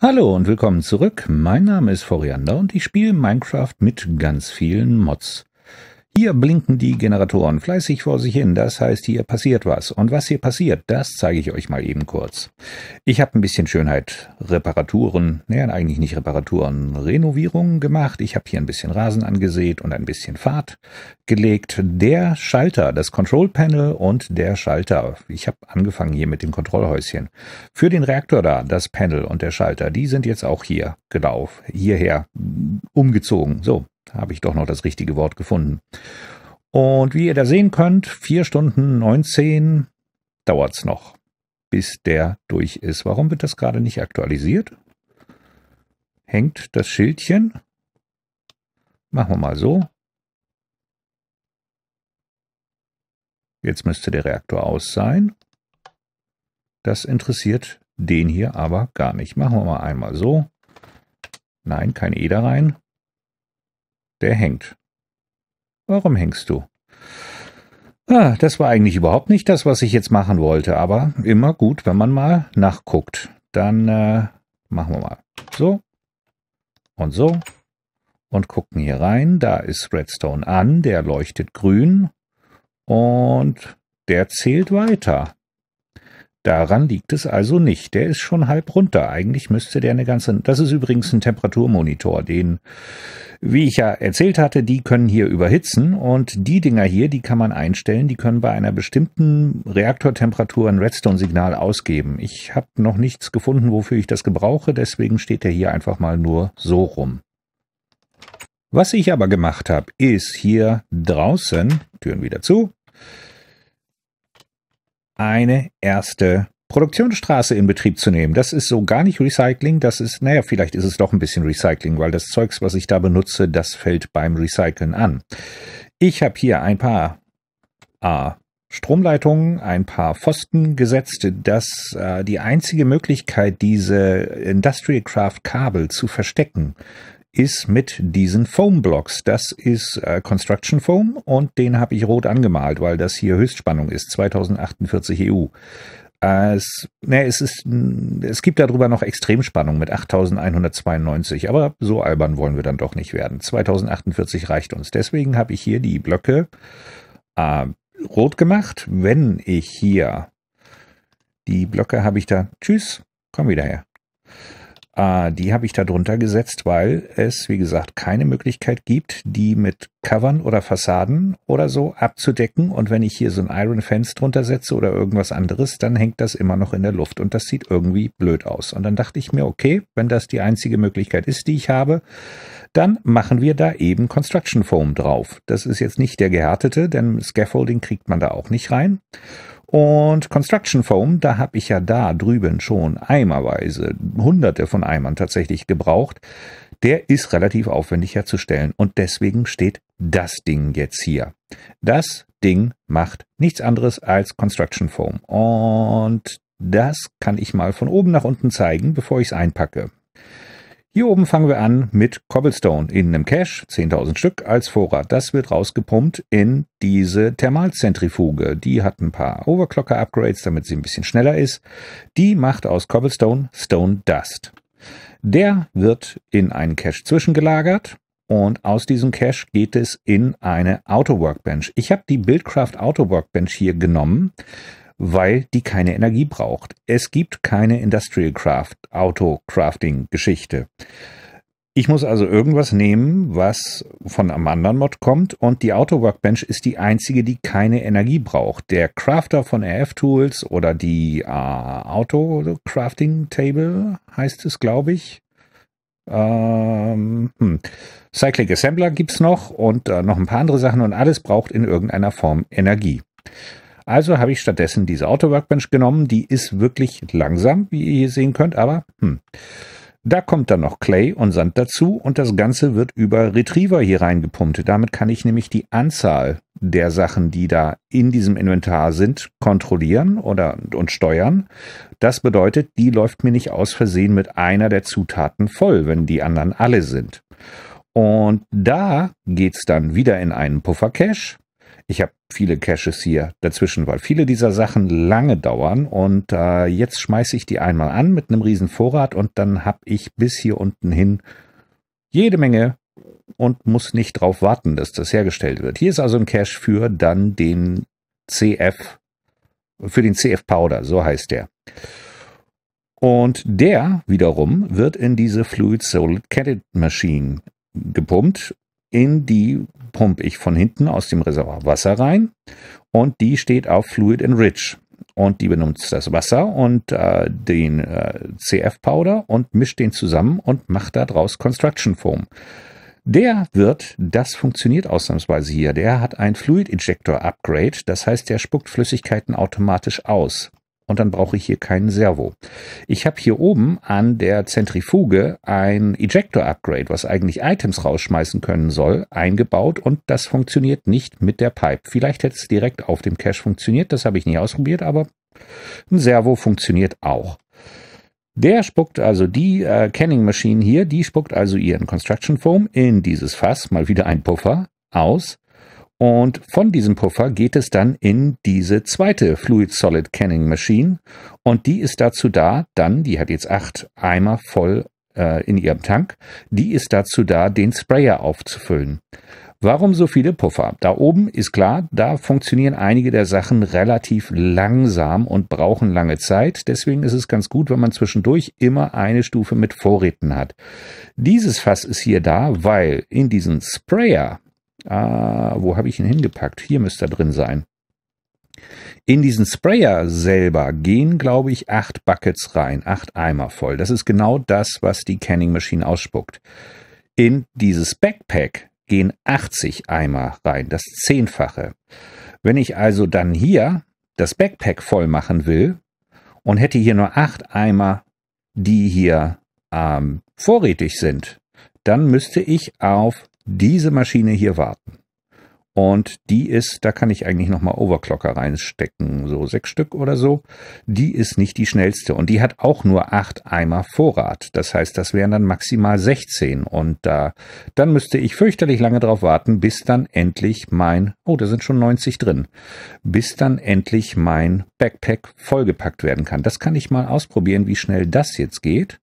Hallo und willkommen zurück. Mein Name ist Foriander und ich spiele Minecraft mit ganz vielen Mods. Hier blinken die Generatoren fleißig vor sich hin, das heißt, hier passiert was. Und was hier passiert, das zeige ich euch mal eben kurz. Ich habe ein bisschen Schönheit, Reparaturen, naja, eigentlich nicht Reparaturen, Renovierungen gemacht. Ich habe hier ein bisschen Rasen angesät und ein bisschen Fahrt gelegt. Der Schalter, das Control Panel und der Schalter. Ich habe angefangen hier mit dem Kontrollhäuschen. Für den Reaktor da, das Panel und der Schalter, die sind jetzt auch hier, genau, hierher umgezogen. So, habe ich doch noch das richtige Wort gefunden. Und wie ihr da sehen könnt, 4 Stunden 19 dauert es noch, bis der durch ist. Warum wird das gerade nicht aktualisiert? Hängt das Schildchen? Machen wir mal so. Jetzt müsste der Reaktor aus sein. Das interessiert den hier aber gar nicht. Machen wir mal einmal so. Nein, kein E da rein. Der hängt. Warum hängst du? Ah, das war eigentlich überhaupt nicht das, was ich jetzt machen wollte, aber immer gut, wenn man mal nachguckt. Dann äh, machen wir mal so und so und gucken hier rein. Da ist Redstone an, der leuchtet grün und der zählt weiter. Daran liegt es also nicht. Der ist schon halb runter. Eigentlich müsste der eine ganze. Das ist übrigens ein Temperaturmonitor, den, wie ich ja erzählt hatte, die können hier überhitzen und die Dinger hier, die kann man einstellen. Die können bei einer bestimmten Reaktortemperatur ein Redstone-Signal ausgeben. Ich habe noch nichts gefunden, wofür ich das gebrauche. Deswegen steht der hier einfach mal nur so rum. Was ich aber gemacht habe, ist hier draußen, Türen wieder zu, eine erste Produktionsstraße in Betrieb zu nehmen. Das ist so gar nicht Recycling. Das ist, naja, vielleicht ist es doch ein bisschen Recycling, weil das Zeugs, was ich da benutze, das fällt beim Recyceln an. Ich habe hier ein paar äh, Stromleitungen, ein paar Pfosten gesetzt, dass äh, die einzige Möglichkeit, diese Industrial Craft Kabel zu verstecken, ist mit diesen Foam Blocks. Das ist äh, Construction Foam und den habe ich rot angemalt, weil das hier Höchstspannung ist, 2048 EU. Äh, es, ne, es, ist, es gibt darüber noch Extremspannung mit 8192, aber so albern wollen wir dann doch nicht werden. 2048 reicht uns. Deswegen habe ich hier die Blöcke äh, rot gemacht. Wenn ich hier die Blöcke habe ich da. Tschüss, komm wieder her. Äh, die habe ich da drunter gesetzt, weil es, wie gesagt, keine Möglichkeit gibt, die mit Covern oder Fassaden oder so abzudecken. Und wenn ich hier so ein Iron Fence drunter setze oder irgendwas anderes, dann hängt das immer noch in der Luft. Und das sieht irgendwie blöd aus. Und dann dachte ich mir, okay, wenn das die einzige Möglichkeit ist, die ich habe, dann machen wir da eben Construction Foam drauf. Das ist jetzt nicht der gehärtete, denn Scaffolding kriegt man da auch nicht rein. Und Construction Foam, da habe ich ja da drüben schon eimerweise hunderte von Eimern tatsächlich gebraucht. Der ist relativ aufwendig herzustellen und deswegen steht das Ding jetzt hier. Das Ding macht nichts anderes als Construction Foam. Und das kann ich mal von oben nach unten zeigen, bevor ich es einpacke. Hier oben fangen wir an mit Cobblestone in einem Cache, 10.000 Stück als Vorrat. Das wird rausgepumpt in diese Thermalzentrifuge. Die hat ein paar Overclocker-Upgrades, damit sie ein bisschen schneller ist. Die macht aus Cobblestone Stone Dust. Der wird in einen Cache zwischengelagert. Und aus diesem Cache geht es in eine Auto-Workbench. Ich habe die Buildcraft Auto-Workbench hier genommen, weil die keine Energie braucht. Es gibt keine Industrial Craft, Auto Crafting Geschichte. Ich muss also irgendwas nehmen, was von einem anderen Mod kommt und die Auto Workbench ist die einzige, die keine Energie braucht. Der Crafter von RF Tools oder die äh, Auto Crafting Table heißt es, glaube ich. Ähm, hm. Cyclic Assembler gibt es noch und äh, noch ein paar andere Sachen und alles braucht in irgendeiner Form Energie. Also habe ich stattdessen diese Auto-Workbench genommen. Die ist wirklich langsam, wie ihr hier sehen könnt, aber hm. Da kommt dann noch Clay und Sand dazu und das Ganze wird über Retriever hier reingepumpt. Damit kann ich nämlich die Anzahl der Sachen, die da in diesem Inventar sind, kontrollieren oder, und steuern. Das bedeutet, die läuft mir nicht aus Versehen mit einer der Zutaten voll, wenn die anderen alle sind. Und da geht es dann wieder in einen Puffer-Cache ich habe viele Caches hier dazwischen, weil viele dieser Sachen lange dauern und äh, jetzt schmeiße ich die einmal an mit einem riesen Vorrat und dann habe ich bis hier unten hin jede Menge und muss nicht darauf warten, dass das hergestellt wird. Hier ist also ein Cache für dann den CF, für den CF Powder, so heißt der. Und der wiederum wird in diese Fluid Solid Cadet Machine gepumpt in die pumpe ich von hinten aus dem Reservoir Wasser rein und die steht auf Fluid Enrich. Und die benutzt das Wasser und äh, den äh, CF-Powder und mischt den zusammen und macht daraus Construction Foam. Der wird, das funktioniert ausnahmsweise hier, der hat ein Fluid Injector Upgrade, das heißt, der spuckt Flüssigkeiten automatisch aus und dann brauche ich hier keinen Servo. Ich habe hier oben an der Zentrifuge ein Ejector-Upgrade, was eigentlich Items rausschmeißen können soll, eingebaut und das funktioniert nicht mit der Pipe. Vielleicht hätte es direkt auf dem Cache funktioniert, das habe ich nicht ausprobiert, aber ein Servo funktioniert auch. Der spuckt also die äh, Canning Machine hier, die spuckt also ihren Construction Foam in dieses Fass, mal wieder ein Puffer, aus und von diesem Puffer geht es dann in diese zweite Fluid Solid Canning Machine. Und die ist dazu da, dann, die hat jetzt acht Eimer voll äh, in ihrem Tank, die ist dazu da, den Sprayer aufzufüllen. Warum so viele Puffer? Da oben ist klar, da funktionieren einige der Sachen relativ langsam und brauchen lange Zeit. Deswegen ist es ganz gut, wenn man zwischendurch immer eine Stufe mit Vorräten hat. Dieses Fass ist hier da, weil in diesen Sprayer Ah, wo habe ich ihn hingepackt? Hier müsste er drin sein. In diesen Sprayer selber gehen, glaube ich, acht Buckets rein, acht Eimer voll. Das ist genau das, was die Canning Machine ausspuckt. In dieses Backpack gehen 80 Eimer rein, das Zehnfache. Wenn ich also dann hier das Backpack voll machen will und hätte hier nur acht Eimer, die hier ähm, vorrätig sind, dann müsste ich auf diese Maschine hier warten. Und die ist, da kann ich eigentlich nochmal Overclocker reinstecken, so sechs Stück oder so. Die ist nicht die schnellste und die hat auch nur acht Eimer Vorrat. Das heißt, das wären dann maximal 16 und da, dann müsste ich fürchterlich lange drauf warten, bis dann endlich mein, oh, da sind schon 90 drin, bis dann endlich mein Backpack vollgepackt werden kann. Das kann ich mal ausprobieren, wie schnell das jetzt geht.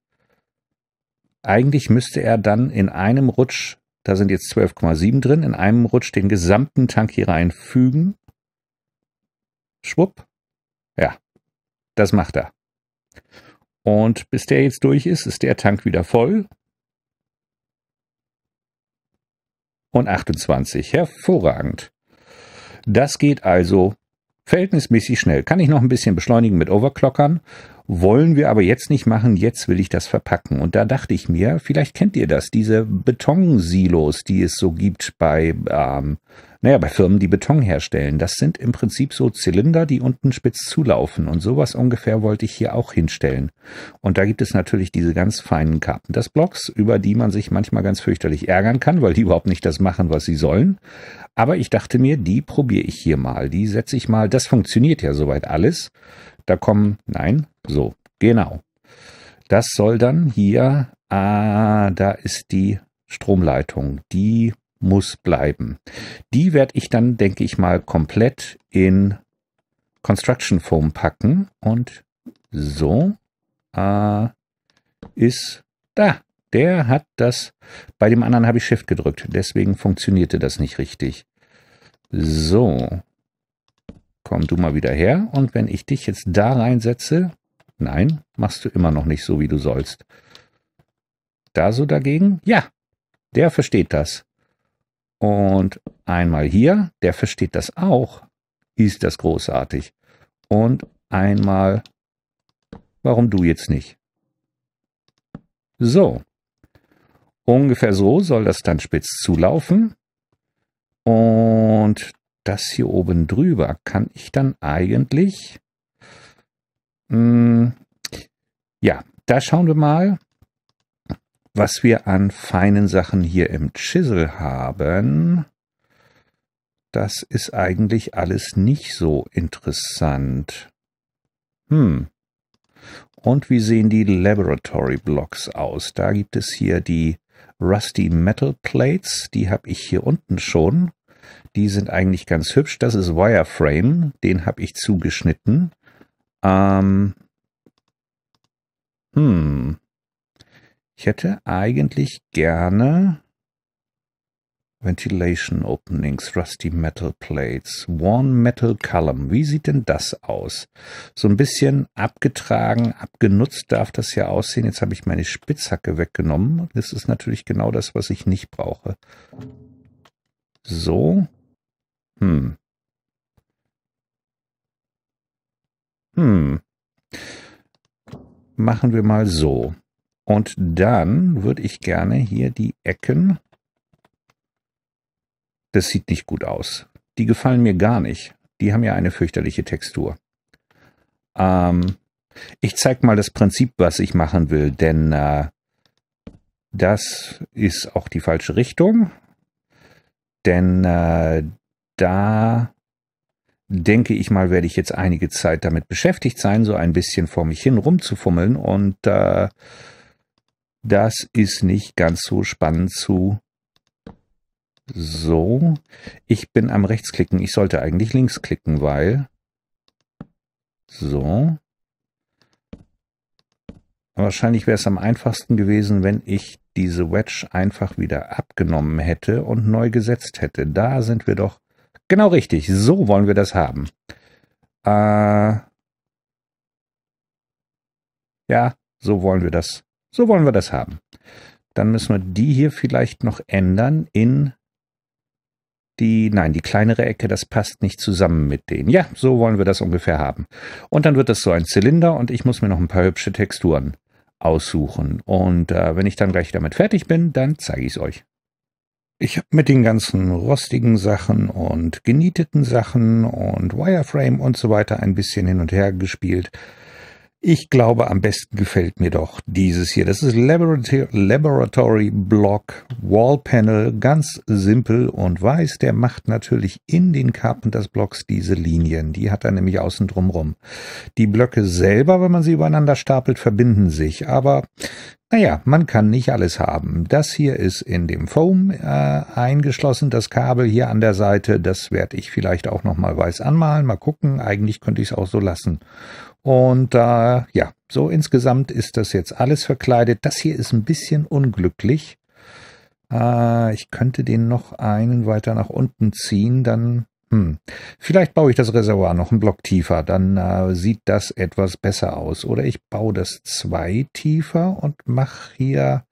Eigentlich müsste er dann in einem Rutsch da sind jetzt 12,7 drin. In einem Rutsch den gesamten Tank hier reinfügen. Schwupp. Ja, das macht er. Und bis der jetzt durch ist, ist der Tank wieder voll. Und 28. Hervorragend. Das geht also verhältnismäßig schnell. Kann ich noch ein bisschen beschleunigen mit Overclockern, wollen wir aber jetzt nicht machen, jetzt will ich das verpacken. Und da dachte ich mir, vielleicht kennt ihr das, diese Betonsilos, die es so gibt bei ähm, naja, bei Firmen, die Beton herstellen, das sind im Prinzip so Zylinder, die unten spitz zulaufen. Und sowas ungefähr wollte ich hier auch hinstellen. Und da gibt es natürlich diese ganz feinen Karten des Blocks, über die man sich manchmal ganz fürchterlich ärgern kann, weil die überhaupt nicht das machen, was sie sollen. Aber ich dachte mir, die probiere ich hier mal. Die setze ich mal. Das funktioniert ja soweit alles. Da kommen, nein, so, genau. Das soll dann hier, ah, da ist die Stromleitung. Die muss bleiben. Die werde ich dann, denke ich mal, komplett in Construction Foam packen und so äh, ist da. Der hat das, bei dem anderen habe ich Shift gedrückt, deswegen funktionierte das nicht richtig. So, komm du mal wieder her und wenn ich dich jetzt da reinsetze, nein, machst du immer noch nicht so, wie du sollst. Da so dagegen, ja, der versteht das. Und einmal hier, der versteht das auch, ist das großartig. Und einmal, warum du jetzt nicht? So. Ungefähr so soll das dann spitz zulaufen. Und das hier oben drüber kann ich dann eigentlich... Mh, hm, ja, da schauen wir mal was wir an feinen Sachen hier im Chisel haben, das ist eigentlich alles nicht so interessant. Hm. Und wie sehen die Laboratory Blocks aus? Da gibt es hier die Rusty Metal Plates, die habe ich hier unten schon. Die sind eigentlich ganz hübsch. Das ist Wireframe, den habe ich zugeschnitten. Ähm, hm, ich hätte eigentlich gerne Ventilation Openings, Rusty Metal Plates, Worn Metal Column. Wie sieht denn das aus? So ein bisschen abgetragen, abgenutzt darf das ja aussehen. Jetzt habe ich meine Spitzhacke weggenommen. Das ist natürlich genau das, was ich nicht brauche. So. Hm. Hm. Machen wir mal so. Und dann würde ich gerne hier die Ecken, das sieht nicht gut aus. Die gefallen mir gar nicht. Die haben ja eine fürchterliche Textur. Ähm, ich zeige mal das Prinzip, was ich machen will, denn äh, das ist auch die falsche Richtung. Denn äh, da denke ich mal, werde ich jetzt einige Zeit damit beschäftigt sein, so ein bisschen vor mich hin rumzufummeln und äh, das ist nicht ganz so spannend zu. So, ich bin am Rechtsklicken. Ich sollte eigentlich links klicken, weil. So. Wahrscheinlich wäre es am einfachsten gewesen, wenn ich diese Wedge einfach wieder abgenommen hätte und neu gesetzt hätte. Da sind wir doch genau richtig. So wollen wir das haben. Äh, ja, so wollen wir das. So wollen wir das haben. Dann müssen wir die hier vielleicht noch ändern in die, nein, die kleinere Ecke, das passt nicht zusammen mit denen. Ja, so wollen wir das ungefähr haben. Und dann wird das so ein Zylinder und ich muss mir noch ein paar hübsche Texturen aussuchen. Und äh, wenn ich dann gleich damit fertig bin, dann zeige ich es euch. Ich habe mit den ganzen rostigen Sachen und genieteten Sachen und Wireframe und so weiter ein bisschen hin und her gespielt. Ich glaube, am besten gefällt mir doch dieses hier. Das ist Laboratory, Laboratory Block Wall Panel. Ganz simpel und weiß. Der macht natürlich in den Carpenters Blocks diese Linien. Die hat er nämlich außen drumrum. Die Blöcke selber, wenn man sie übereinander stapelt, verbinden sich. Aber naja, man kann nicht alles haben. Das hier ist in dem Foam äh, eingeschlossen, das Kabel hier an der Seite. Das werde ich vielleicht auch nochmal weiß anmalen. Mal gucken, eigentlich könnte ich es auch so lassen. Und äh, ja, so insgesamt ist das jetzt alles verkleidet. Das hier ist ein bisschen unglücklich. Äh, ich könnte den noch einen weiter nach unten ziehen, dann... Hm, vielleicht baue ich das Reservoir noch einen Block tiefer, dann äh, sieht das etwas besser aus. Oder ich baue das zwei tiefer und mache hier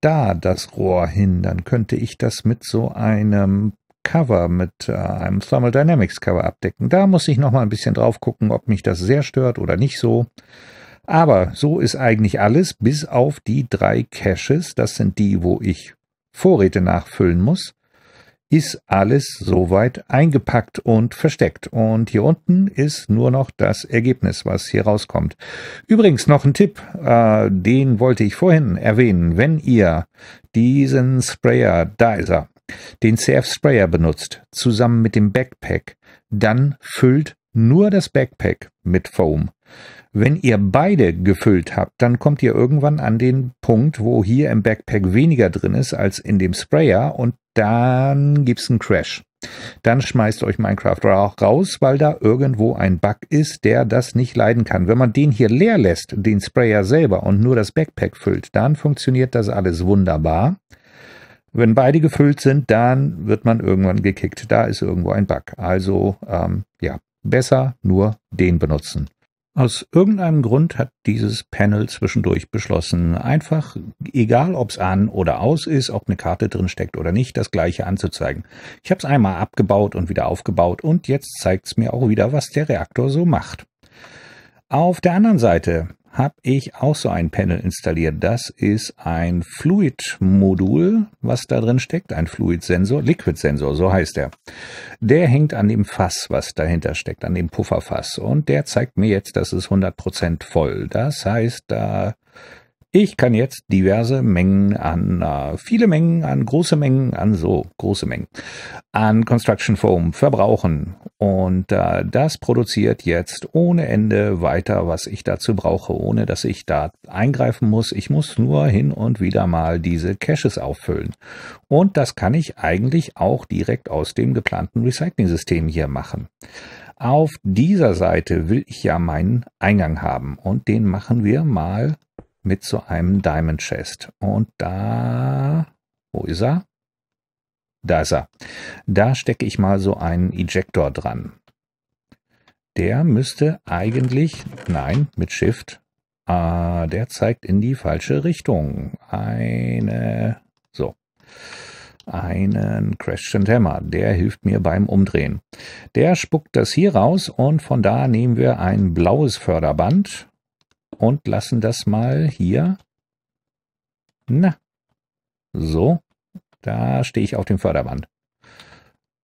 da das Rohr hin. Dann könnte ich das mit so einem Cover mit äh, einem Thermal Dynamics Cover abdecken. Da muss ich noch mal ein bisschen drauf gucken, ob mich das sehr stört oder nicht so. Aber so ist eigentlich alles, bis auf die drei Caches. Das sind die, wo ich Vorräte nachfüllen muss. Ist alles soweit eingepackt und versteckt. Und hier unten ist nur noch das Ergebnis, was hier rauskommt. Übrigens noch ein Tipp, äh, den wollte ich vorhin erwähnen. Wenn ihr diesen Sprayer, da ist er, den CF-Sprayer benutzt, zusammen mit dem Backpack, dann füllt nur das Backpack mit Foam. Wenn ihr beide gefüllt habt, dann kommt ihr irgendwann an den Punkt, wo hier im Backpack weniger drin ist als in dem Sprayer und dann gibt's einen Crash. Dann schmeißt euch Minecraft auch raus, weil da irgendwo ein Bug ist, der das nicht leiden kann. Wenn man den hier leer lässt, den Sprayer selber und nur das Backpack füllt, dann funktioniert das alles wunderbar. Wenn beide gefüllt sind, dann wird man irgendwann gekickt. Da ist irgendwo ein Bug. Also ähm, ja, besser nur den benutzen. Aus irgendeinem Grund hat dieses Panel zwischendurch beschlossen, einfach, egal ob es an oder aus ist, ob eine Karte drin steckt oder nicht, das gleiche anzuzeigen. Ich habe es einmal abgebaut und wieder aufgebaut und jetzt zeigt es mir auch wieder, was der Reaktor so macht. Auf der anderen Seite habe ich auch so ein Panel installiert. Das ist ein Fluid-Modul, was da drin steckt, ein Fluid-Sensor, Liquid-Sensor, so heißt er. Der hängt an dem Fass, was dahinter steckt, an dem Pufferfass. Und der zeigt mir jetzt, das ist 100% voll. Das heißt, da ich kann jetzt diverse Mengen an, äh, viele Mengen, an große Mengen, an so große Mengen, an Construction Foam verbrauchen. Und äh, das produziert jetzt ohne Ende weiter, was ich dazu brauche, ohne dass ich da eingreifen muss. Ich muss nur hin und wieder mal diese Caches auffüllen. Und das kann ich eigentlich auch direkt aus dem geplanten Recycling-System hier machen. Auf dieser Seite will ich ja meinen Eingang haben und den machen wir mal mit so einem Diamond Chest. Und da. Wo ist er? Da ist er. Da stecke ich mal so einen Ejector dran. Der müsste eigentlich. Nein, mit Shift. Ah, der zeigt in die falsche Richtung. Eine. So. Einen Question Hammer. Der hilft mir beim Umdrehen. Der spuckt das hier raus und von da nehmen wir ein blaues Förderband und lassen das mal hier. Na, so, da stehe ich auf dem Förderband.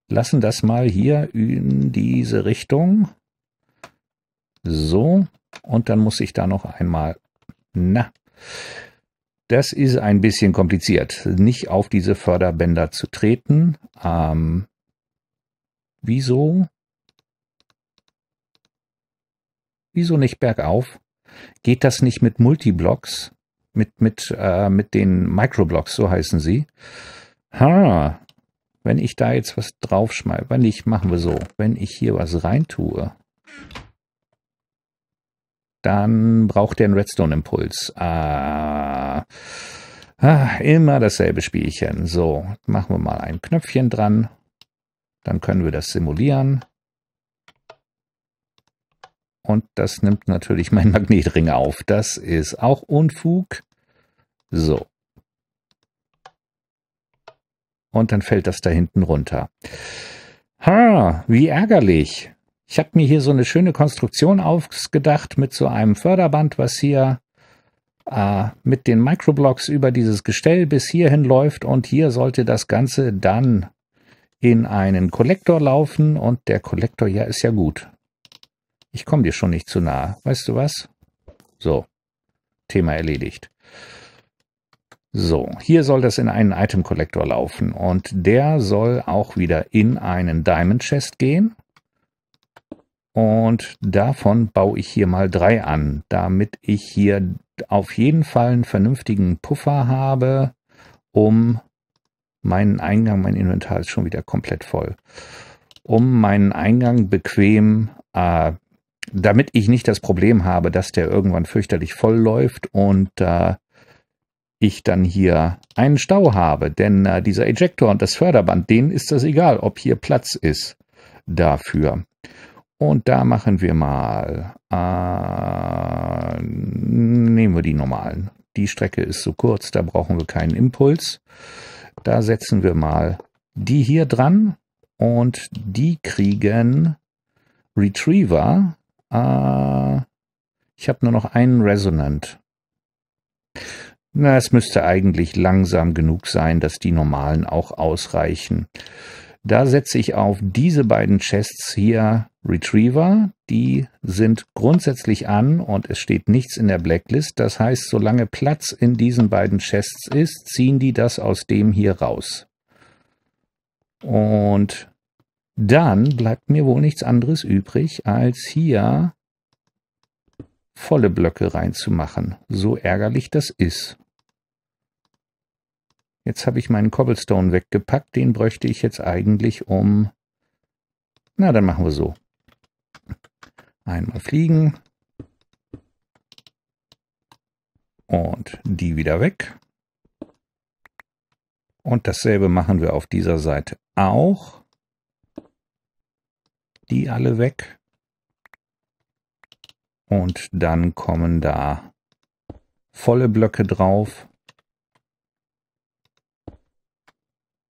Lassen das mal hier in diese Richtung. So, und dann muss ich da noch einmal. Na, das ist ein bisschen kompliziert, nicht auf diese Förderbänder zu treten. Ähm, wieso? Wieso nicht bergauf? Geht das nicht mit Multiblocks? Mit, mit, äh, mit den Microblocks, so heißen sie. Ha, wenn ich da jetzt was draufschmeiße, wenn nicht, machen wir so. Wenn ich hier was reintue, dann braucht der einen Redstone-Impuls. Ah, ah, immer dasselbe Spielchen. So, machen wir mal ein Knöpfchen dran. Dann können wir das simulieren. Und das nimmt natürlich mein Magnetring auf. Das ist auch Unfug. So. Und dann fällt das da hinten runter. Ha, wie ärgerlich. Ich habe mir hier so eine schöne Konstruktion ausgedacht mit so einem Förderband, was hier äh, mit den Microblocks über dieses Gestell bis hierhin läuft und hier sollte das Ganze dann in einen Kollektor laufen und der Kollektor ja ist ja gut ich komme dir schon nicht zu nahe. Weißt du was? So, Thema erledigt. So, hier soll das in einen Item Collector laufen und der soll auch wieder in einen Diamond Chest gehen. Und davon baue ich hier mal drei an, damit ich hier auf jeden Fall einen vernünftigen Puffer habe, um meinen Eingang, mein Inventar ist schon wieder komplett voll, um meinen Eingang bequem äh, damit ich nicht das Problem habe, dass der irgendwann fürchterlich voll läuft und äh, ich dann hier einen Stau habe. Denn äh, dieser Ejector und das Förderband, denen ist das egal, ob hier Platz ist dafür. Und da machen wir mal, äh, nehmen wir die normalen. Die Strecke ist so kurz, da brauchen wir keinen Impuls. Da setzen wir mal die hier dran und die kriegen Retriever Ah, ich habe nur noch einen Resonant. Na, es müsste eigentlich langsam genug sein, dass die normalen auch ausreichen. Da setze ich auf diese beiden Chests hier Retriever. Die sind grundsätzlich an und es steht nichts in der Blacklist. Das heißt, solange Platz in diesen beiden Chests ist, ziehen die das aus dem hier raus. Und dann bleibt mir wohl nichts anderes übrig, als hier volle Blöcke reinzumachen, so ärgerlich das ist. Jetzt habe ich meinen Cobblestone weggepackt, den bräuchte ich jetzt eigentlich um... Na, dann machen wir so. Einmal fliegen. Und die wieder weg. Und dasselbe machen wir auf dieser Seite auch die alle weg. Und dann kommen da volle Blöcke drauf.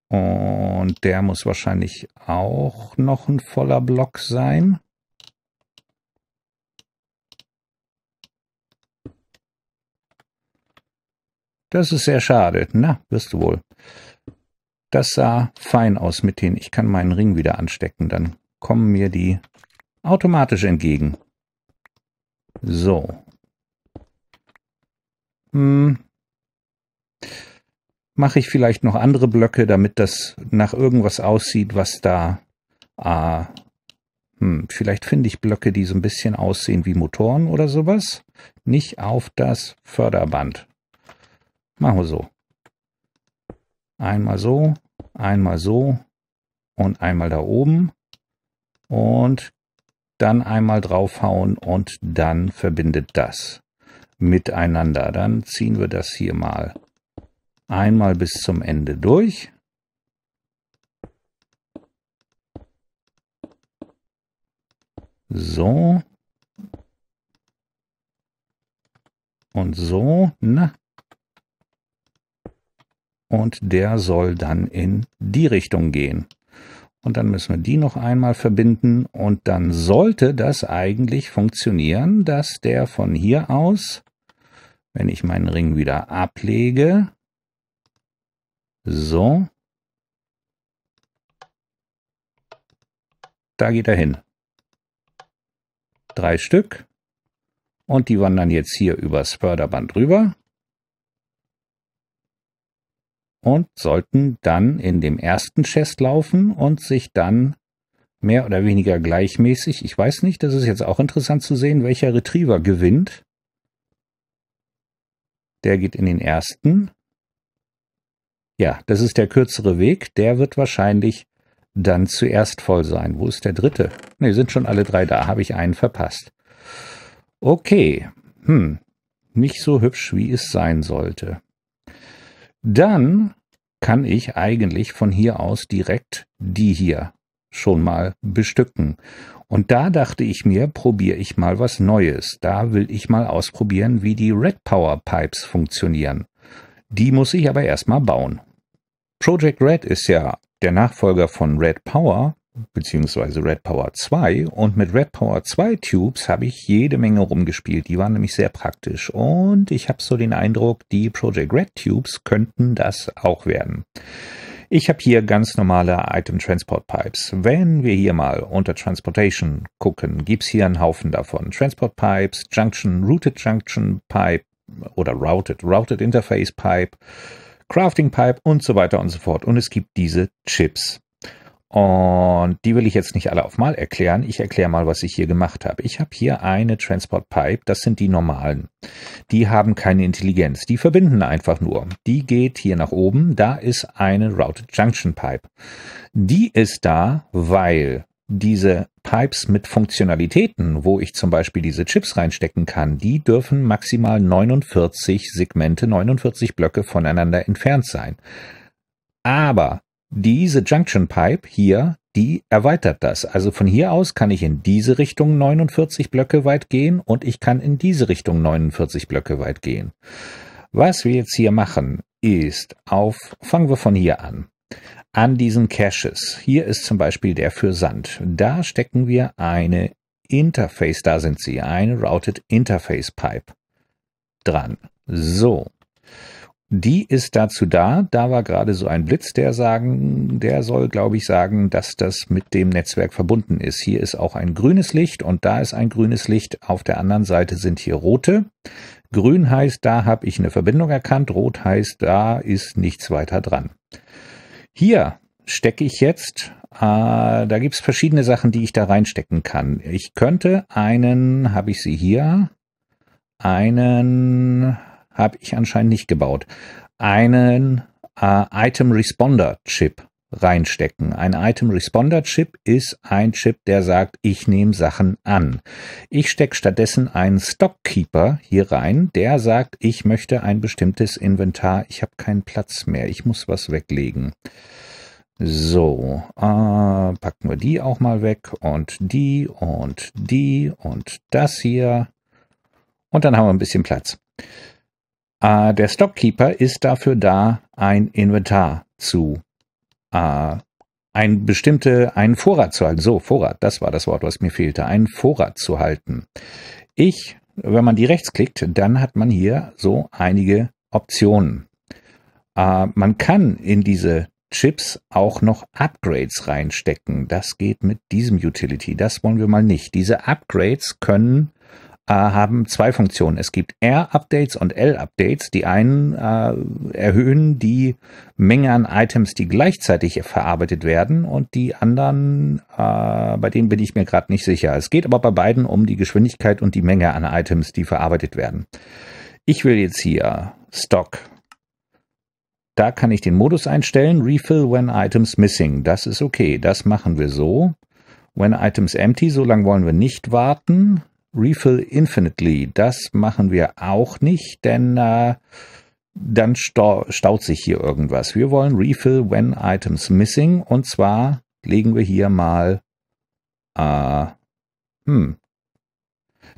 Und der muss wahrscheinlich auch noch ein voller Block sein. Das ist sehr schade. Na, wirst du wohl. Das sah fein aus mit denen. Ich kann meinen Ring wieder anstecken, dann kommen mir die automatisch entgegen. So. Hm. Mache ich vielleicht noch andere Blöcke, damit das nach irgendwas aussieht, was da... Ah, hm, vielleicht finde ich Blöcke, die so ein bisschen aussehen wie Motoren oder sowas. Nicht auf das Förderband. Machen wir so. Einmal so, einmal so und einmal da oben und dann einmal draufhauen und dann verbindet das miteinander. Dann ziehen wir das hier mal einmal bis zum Ende durch. So. Und so. Na. Und der soll dann in die Richtung gehen und dann müssen wir die noch einmal verbinden und dann sollte das eigentlich funktionieren, dass der von hier aus, wenn ich meinen Ring wieder ablege, so, da geht er hin. Drei Stück und die wandern jetzt hier übers Förderband rüber und sollten dann in dem ersten Chest laufen und sich dann mehr oder weniger gleichmäßig, ich weiß nicht, das ist jetzt auch interessant zu sehen, welcher Retriever gewinnt. Der geht in den ersten. Ja, das ist der kürzere Weg, der wird wahrscheinlich dann zuerst voll sein. Wo ist der dritte? Ne, sind schon alle drei da, habe ich einen verpasst. Okay, hm, nicht so hübsch, wie es sein sollte dann kann ich eigentlich von hier aus direkt die hier schon mal bestücken. Und da dachte ich mir, probiere ich mal was Neues. Da will ich mal ausprobieren, wie die Red Power Pipes funktionieren. Die muss ich aber erstmal bauen. Project Red ist ja der Nachfolger von Red Power beziehungsweise Red Power 2 und mit Red Power 2 Tubes habe ich jede Menge rumgespielt. Die waren nämlich sehr praktisch und ich habe so den Eindruck, die Project Red Tubes könnten das auch werden. Ich habe hier ganz normale Item Transport Pipes. Wenn wir hier mal unter Transportation gucken, gibt es hier einen Haufen davon. Transport Pipes, Junction, Routed Junction Pipe oder Routed, Routed Interface Pipe, Crafting Pipe und so weiter und so fort. Und es gibt diese Chips. Und die will ich jetzt nicht alle auf Mal erklären. Ich erkläre mal, was ich hier gemacht habe. Ich habe hier eine Transport Pipe. Das sind die normalen. Die haben keine Intelligenz. Die verbinden einfach nur. Die geht hier nach oben. Da ist eine Routed Junction Pipe. Die ist da, weil diese Pipes mit Funktionalitäten, wo ich zum Beispiel diese Chips reinstecken kann, die dürfen maximal 49 Segmente, 49 Blöcke voneinander entfernt sein. Aber diese Junction Pipe hier, die erweitert das. Also von hier aus kann ich in diese Richtung 49 Blöcke weit gehen und ich kann in diese Richtung 49 Blöcke weit gehen. Was wir jetzt hier machen, ist auf, fangen wir von hier an, an diesen Caches. Hier ist zum Beispiel der für Sand. Da stecken wir eine Interface, da sind sie, eine Routed Interface Pipe dran. So, die ist dazu da. Da war gerade so ein Blitz, der sagen, der soll, glaube ich, sagen, dass das mit dem Netzwerk verbunden ist. Hier ist auch ein grünes Licht und da ist ein grünes Licht. Auf der anderen Seite sind hier rote. Grün heißt, da habe ich eine Verbindung erkannt. Rot heißt, da ist nichts weiter dran. Hier stecke ich jetzt äh, da es verschiedene Sachen, die ich da reinstecken kann. Ich könnte einen, habe ich sie hier, einen habe ich anscheinend nicht gebaut, einen äh, Item Responder Chip reinstecken. Ein Item Responder Chip ist ein Chip, der sagt, ich nehme Sachen an. Ich stecke stattdessen einen Stockkeeper hier rein, der sagt, ich möchte ein bestimmtes Inventar, ich habe keinen Platz mehr, ich muss was weglegen. So, äh, packen wir die auch mal weg und die und die und das hier. Und dann haben wir ein bisschen Platz. Äh, der Stockkeeper ist dafür da, ein Inventar zu äh, ein bestimmte, einen Vorrat zu halten. So, Vorrat, das war das Wort, was mir fehlte. Einen Vorrat zu halten. Ich, wenn man die rechts klickt, dann hat man hier so einige Optionen. Äh, man kann in diese Chips auch noch Upgrades reinstecken. Das geht mit diesem Utility. Das wollen wir mal nicht. Diese Upgrades können äh, haben zwei Funktionen. Es gibt R-Updates und L-Updates. Die einen äh, erhöhen die Menge an Items, die gleichzeitig verarbeitet werden und die anderen, äh, bei denen bin ich mir gerade nicht sicher. Es geht aber bei beiden um die Geschwindigkeit und die Menge an Items, die verarbeitet werden. Ich will jetzt hier Stock. Da kann ich den Modus einstellen, Refill when Items Missing. Das ist okay, das machen wir so. When Items Empty, so lange wollen wir nicht warten. Refill Infinitely. Das machen wir auch nicht, denn äh, dann staut sich hier irgendwas. Wir wollen Refill When Items Missing und zwar legen wir hier mal. Äh, hm.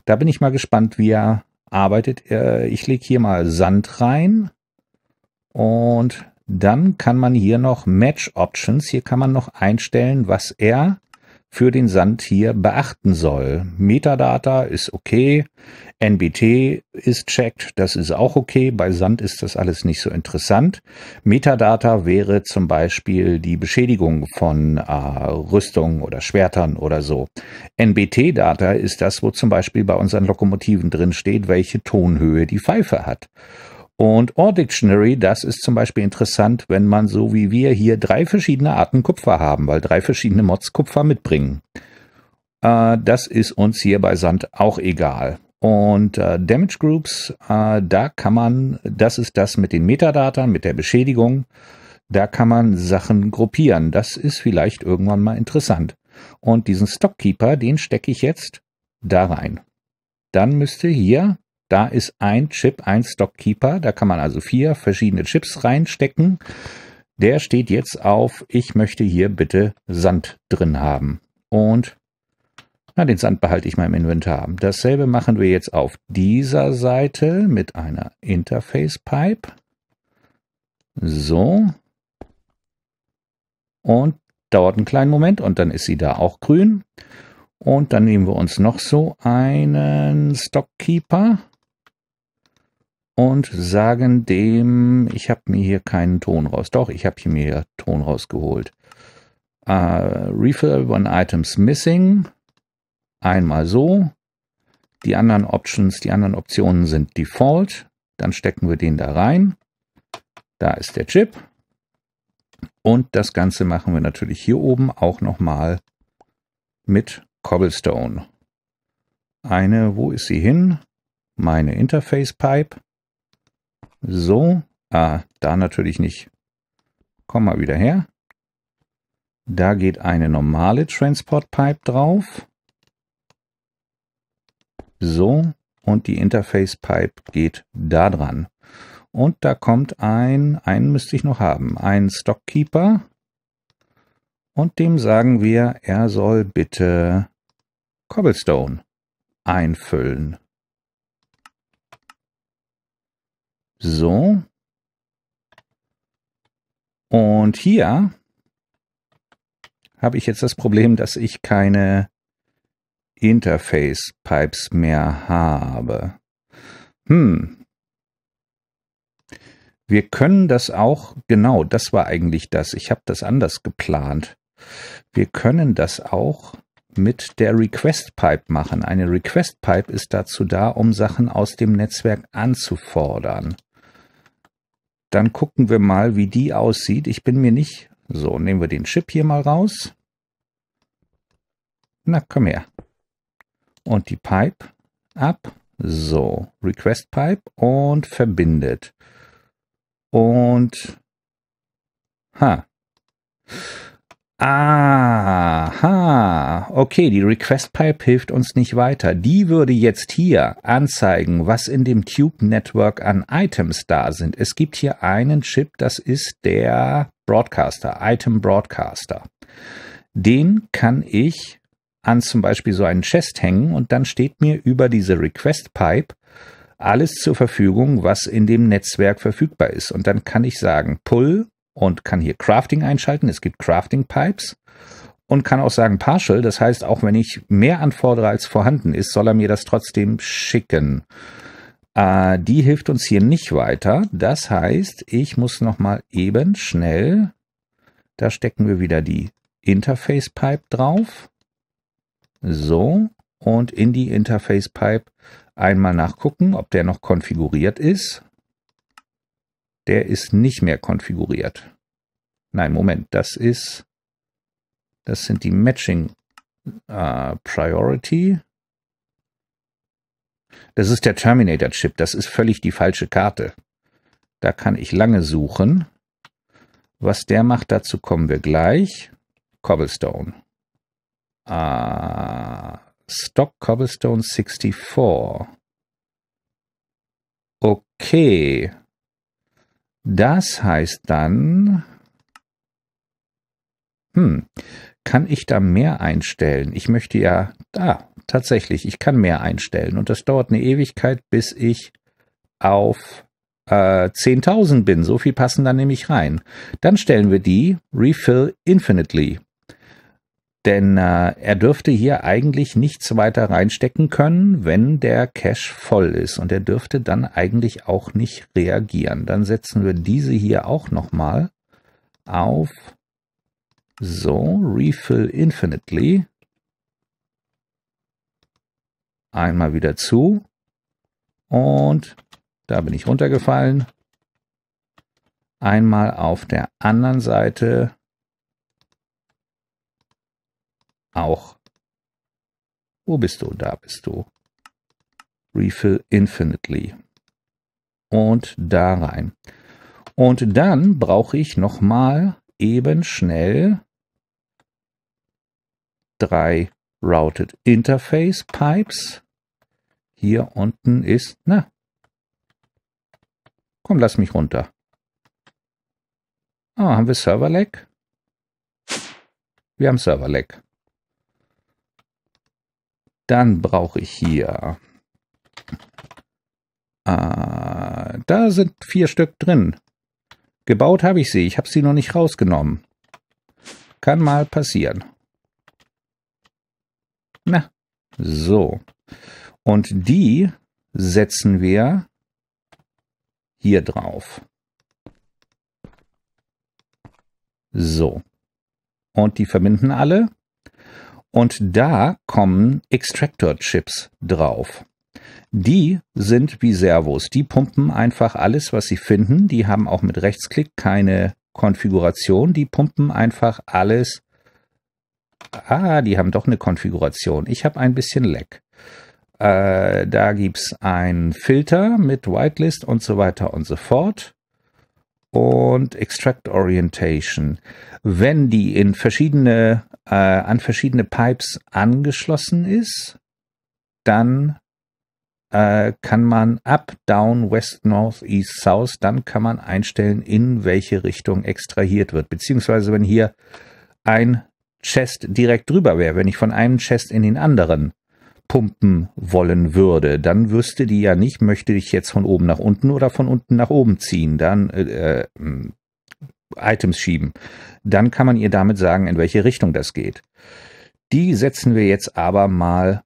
Da bin ich mal gespannt, wie er arbeitet. Äh, ich lege hier mal Sand rein und dann kann man hier noch Match Options. Hier kann man noch einstellen, was er für den Sand hier beachten soll. Metadata ist okay, NBT ist checked, das ist auch okay. Bei Sand ist das alles nicht so interessant. Metadata wäre zum Beispiel die Beschädigung von äh, Rüstungen oder Schwertern oder so. NBT-Data ist das, wo zum Beispiel bei unseren Lokomotiven drin steht, welche Tonhöhe die Pfeife hat. Und Ore Dictionary, das ist zum Beispiel interessant, wenn man so wie wir hier drei verschiedene Arten Kupfer haben, weil drei verschiedene Mods Kupfer mitbringen. Äh, das ist uns hier bei Sand auch egal. Und äh, Damage Groups, äh, da kann man, das ist das mit den Metadaten, mit der Beschädigung, da kann man Sachen gruppieren. Das ist vielleicht irgendwann mal interessant. Und diesen Stockkeeper, den stecke ich jetzt da rein. Dann müsste hier da ist ein Chip, ein Stockkeeper. Da kann man also vier verschiedene Chips reinstecken. Der steht jetzt auf, ich möchte hier bitte Sand drin haben. Und na, den Sand behalte ich mal im Inventar. Dasselbe machen wir jetzt auf dieser Seite mit einer Interface Pipe. So. Und dauert einen kleinen Moment und dann ist sie da auch grün. Und dann nehmen wir uns noch so einen Stockkeeper und sagen dem, ich habe mir hier keinen Ton raus. Doch, ich habe hier mir Ton rausgeholt. Äh, refill when items missing. Einmal so. Die anderen Options, die anderen Optionen sind default. Dann stecken wir den da rein. Da ist der Chip. Und das Ganze machen wir natürlich hier oben auch nochmal mit Cobblestone. Eine, wo ist sie hin? Meine Interface Pipe. So. Ah, da natürlich nicht. Komm mal wieder her. Da geht eine normale Transportpipe drauf. So. Und die Interface Pipe geht da dran. Und da kommt ein, einen müsste ich noch haben, ein Stockkeeper. Und dem sagen wir, er soll bitte Cobblestone einfüllen. So. Und hier habe ich jetzt das Problem, dass ich keine Interface Pipes mehr habe. Hm. Wir können das auch, genau, das war eigentlich das. Ich habe das anders geplant. Wir können das auch mit der Request Pipe machen. Eine Request Pipe ist dazu da, um Sachen aus dem Netzwerk anzufordern. Dann gucken wir mal, wie die aussieht. Ich bin mir nicht... So, nehmen wir den Chip hier mal raus. Na, komm her. Und die Pipe ab. So, Request Pipe und verbindet. Und... Ha. Aha, okay, die Request Pipe hilft uns nicht weiter. Die würde jetzt hier anzeigen, was in dem Tube Network an Items da sind. Es gibt hier einen Chip, das ist der Broadcaster, Item Broadcaster. Den kann ich an zum Beispiel so einen Chest hängen und dann steht mir über diese Request Pipe alles zur Verfügung, was in dem Netzwerk verfügbar ist. Und dann kann ich sagen, pull und kann hier Crafting einschalten. Es gibt Crafting Pipes und kann auch sagen Partial. Das heißt, auch wenn ich mehr anfordere als vorhanden ist, soll er mir das trotzdem schicken. Äh, die hilft uns hier nicht weiter. Das heißt, ich muss nochmal eben schnell, da stecken wir wieder die Interface Pipe drauf. So. Und in die Interface Pipe einmal nachgucken, ob der noch konfiguriert ist. Der ist nicht mehr konfiguriert. Nein, Moment, das ist, das sind die Matching äh, Priority. Das ist der Terminator-Chip. Das ist völlig die falsche Karte. Da kann ich lange suchen. Was der macht, dazu kommen wir gleich. Cobblestone. Ah, Stock Cobblestone 64. Okay, das heißt dann, hm, kann ich da mehr einstellen? Ich möchte ja, ah, tatsächlich, ich kann mehr einstellen. Und das dauert eine Ewigkeit, bis ich auf äh, 10.000 bin. So viel passen da nämlich rein. Dann stellen wir die Refill Infinitely denn äh, er dürfte hier eigentlich nichts weiter reinstecken können, wenn der Cache voll ist. Und er dürfte dann eigentlich auch nicht reagieren. Dann setzen wir diese hier auch nochmal auf so, Refill Infinitely. Einmal wieder zu. Und da bin ich runtergefallen. Einmal auf der anderen Seite auch. Wo bist du? Da bist du. Refill Infinitely. Und da rein. Und dann brauche ich nochmal eben schnell drei Routed Interface Pipes. Hier unten ist, na, komm, lass mich runter. Ah, haben wir Server Lag? Wir haben Server Lag. Dann brauche ich hier. Ah, da sind vier Stück drin. Gebaut habe ich sie. Ich habe sie noch nicht rausgenommen. Kann mal passieren. Na, so. Und die setzen wir hier drauf. So. Und die verbinden alle. Und da kommen Extractor-Chips drauf. Die sind wie Servos. Die pumpen einfach alles, was sie finden. Die haben auch mit Rechtsklick keine Konfiguration. Die pumpen einfach alles. Ah, die haben doch eine Konfiguration. Ich habe ein bisschen Leck. Äh, da gibt es einen Filter mit Whitelist und so weiter und so fort und Extract Orientation. Wenn die in verschiedene, äh, an verschiedene Pipes angeschlossen ist, dann äh, kann man up, down, west, north, east, south, dann kann man einstellen, in welche Richtung extrahiert wird. Beziehungsweise wenn hier ein Chest direkt drüber wäre, wenn ich von einem Chest in den anderen pumpen wollen würde, dann wüsste die ja nicht, möchte ich jetzt von oben nach unten oder von unten nach oben ziehen, dann äh, äh, Items schieben. Dann kann man ihr damit sagen, in welche Richtung das geht. Die setzen wir jetzt aber mal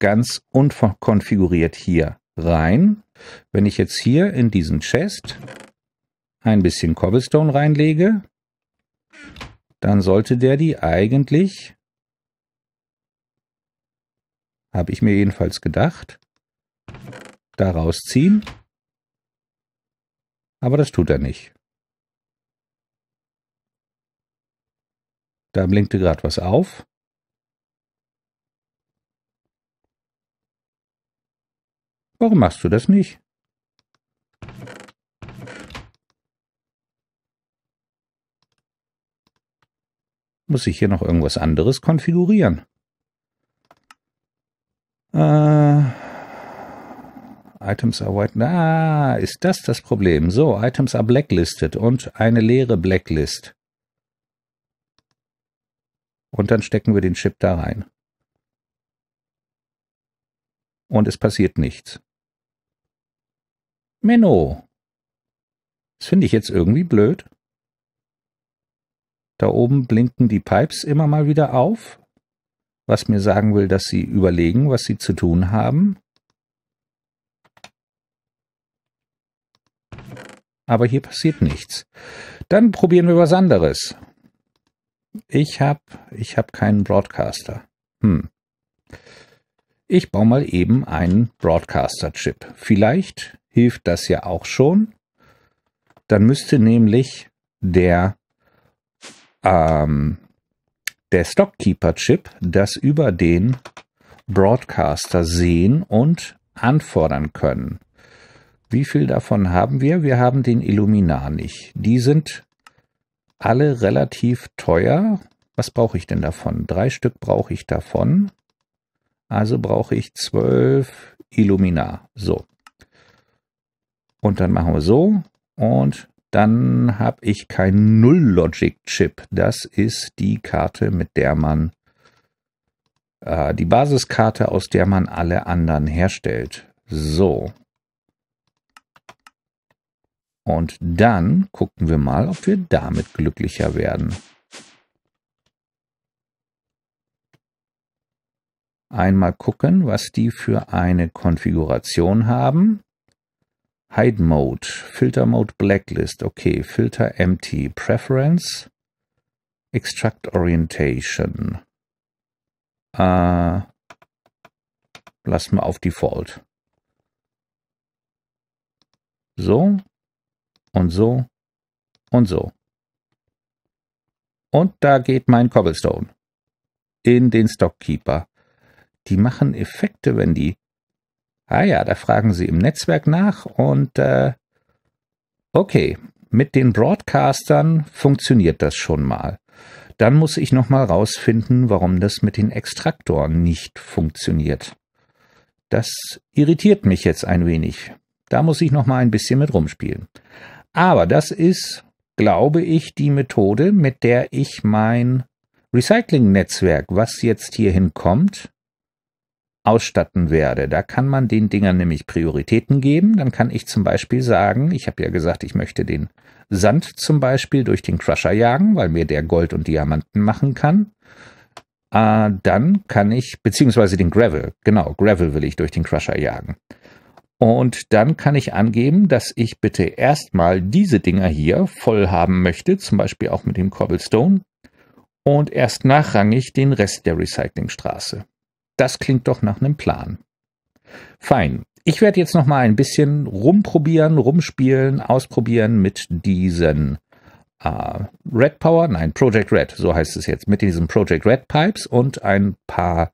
ganz unkonfiguriert hier rein. Wenn ich jetzt hier in diesen Chest ein bisschen Cobblestone reinlege, dann sollte der die eigentlich habe ich mir jedenfalls gedacht. Da rausziehen. Aber das tut er nicht. Da blinkte gerade was auf. Warum machst du das nicht? Muss ich hier noch irgendwas anderes konfigurieren? Äh, Items are white. Ah, ist das das Problem? So, Items are blacklisted und eine leere Blacklist. Und dann stecken wir den Chip da rein. Und es passiert nichts. Menno. Das finde ich jetzt irgendwie blöd. Da oben blinken die Pipes immer mal wieder auf, was mir sagen will, dass sie überlegen, was sie zu tun haben. Aber hier passiert nichts. Dann probieren wir was anderes. Ich habe ich hab keinen Broadcaster. Hm. Ich baue mal eben einen Broadcaster-Chip. Vielleicht hilft das ja auch schon. Dann müsste nämlich der ähm, der Stockkeeper-Chip das über den Broadcaster sehen und anfordern können. Wie viel davon haben wir? Wir haben den Illuminar nicht. Die sind alle relativ teuer. Was brauche ich denn davon? Drei Stück brauche ich davon. Also brauche ich zwölf Illuminar. So. Und dann machen wir so und dann habe ich kein Null-Logic-Chip. Das ist die Karte, mit der man äh, die Basiskarte, aus der man alle anderen herstellt. So. Und dann gucken wir mal, ob wir damit glücklicher werden. Einmal gucken, was die für eine Konfiguration haben. Hide Mode, Filter Mode Blacklist, okay, Filter Empty, Preference, Extract Orientation. Äh, lassen wir auf Default. So und so und so. Und da geht mein Cobblestone in den Stockkeeper. Die machen Effekte, wenn die Ah ja, da fragen sie im Netzwerk nach und äh, okay, mit den Broadcastern funktioniert das schon mal. Dann muss ich noch mal rausfinden, warum das mit den Extraktoren nicht funktioniert. Das irritiert mich jetzt ein wenig. Da muss ich noch mal ein bisschen mit rumspielen. Aber das ist, glaube ich, die Methode, mit der ich mein Recycling-Netzwerk, was jetzt hierhin kommt, ausstatten werde. Da kann man den Dingern nämlich Prioritäten geben. Dann kann ich zum Beispiel sagen, ich habe ja gesagt, ich möchte den Sand zum Beispiel durch den Crusher jagen, weil mir der Gold und Diamanten machen kann. Äh, dann kann ich, beziehungsweise den Gravel, genau, Gravel will ich durch den Crusher jagen. Und dann kann ich angeben, dass ich bitte erstmal diese Dinger hier voll haben möchte, zum Beispiel auch mit dem Cobblestone, und erst nachrangig den Rest der Recyclingstraße. Das klingt doch nach einem Plan. Fein. Ich werde jetzt noch mal ein bisschen rumprobieren, rumspielen, ausprobieren mit diesen äh, Red Power, nein, Project Red, so heißt es jetzt, mit diesen Project Red Pipes und ein paar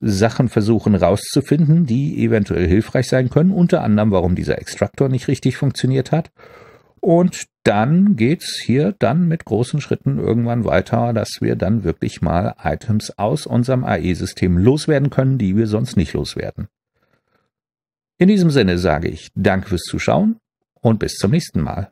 Sachen versuchen rauszufinden, die eventuell hilfreich sein können, unter anderem, warum dieser Extractor nicht richtig funktioniert hat und dann geht's hier dann mit großen Schritten irgendwann weiter, dass wir dann wirklich mal Items aus unserem AE-System loswerden können, die wir sonst nicht loswerden. In diesem Sinne sage ich Danke fürs Zuschauen und bis zum nächsten Mal.